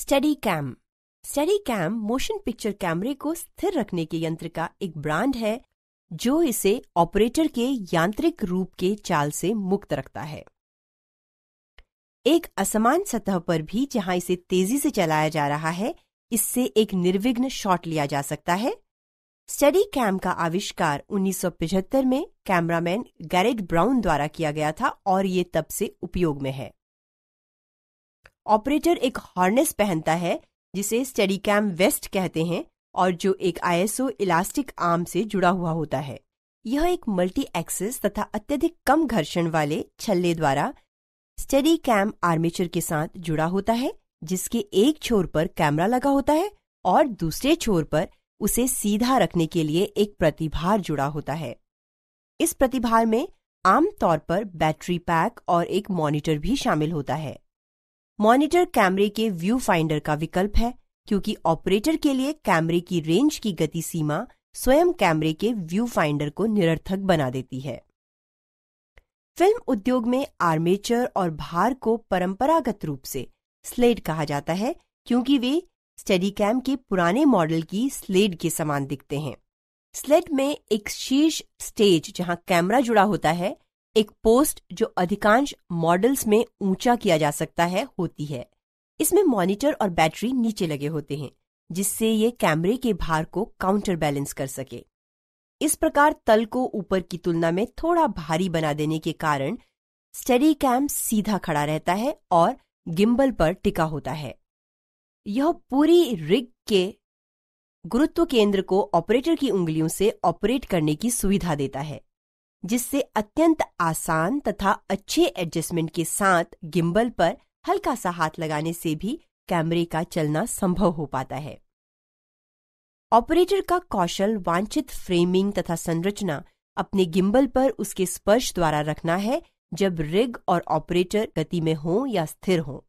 study cam study cam motion picture कैमरे को स्थिर रखने के यंत्र का एक ब्रांड है जो इसे ऑपरेटर के यांत्रिक रूप के चाल से मुक्त रखता है एक असमान सतह पर भी जहां इसे तेजी से चलाया जा रहा है इससे एक निर्विघ्न शॉट लिया जा सकता है स्टडी कैम का आविष्कार 1975 में कैमरामैन गैरेट ब्राउन द्वारा किया गया था और ये तब से उपयोग में है ऑपरेटर एक हार्नेस पहनता है जिसे स्टडी कैम वेस्ट कहते हैं और जो एक आईएसओ इलास्टिक आर्म से जुड़ा हुआ होता है यह एक मल्टी एक्सेस तथा अत्यधिक कम घर्षण वाले छल्ले द्वारा स्टडी कैम आर्मेचर के साथ जुड़ा होता है जिसके एक छोर पर कैमरा लगा होता है और दूसरे छोर पर उसे सीधा रखने के लिए एक प्रतिभार जुड़ा होता है इस प्रतिभार में आमतौर पर बैटरी पैक और एक मॉनिटर भी शामिल होता है मॉनिटर कैमरे के व्यू फाइंडर का विकल्प है क्योंकि ऑपरेटर के लिए कैमरे की रेंज की गति सीमा स्वयं कैमरे के व्यू फाइंडर को निरर्थक बना देती है फिल्म उद्योग में आर्मेचर और भार को परंपरागत रूप से स्लेट कहा जाता है क्योंकि वे स्टडी कैम के पुराने मॉडल की स्लेड के समान दिखते हैं स्लेट में एक शीर्ष स्टेज जहां कैमरा जुड़ा होता है एक पोस्ट जो अधिकांश मॉडल्स में ऊंचा किया जा सकता है होती है इसमें मॉनिटर और बैटरी नीचे लगे होते हैं जिससे ये कैमरे के भार को काउंटर बैलेंस कर सके इस प्रकार तल को ऊपर की तुलना में थोड़ा भारी बना देने के कारण स्टडी कैम सीधा खड़ा रहता है और गिम्बल पर टिका होता है यह पूरी रिग के गुरुत्व केंद्र को ऑपरेटर की उंगलियों से ऑपरेट करने की सुविधा देता है जिससे अत्यंत आसान तथा अच्छे एडजस्टमेंट के साथ गिम्बल पर हल्का सा हाथ लगाने से भी कैमरे का चलना संभव हो पाता है ऑपरेटर का कौशल वांछित फ्रेमिंग तथा संरचना अपने गिम्बल पर उसके स्पर्श द्वारा रखना है जब रिग और ऑपरेटर गति में हो या स्थिर हो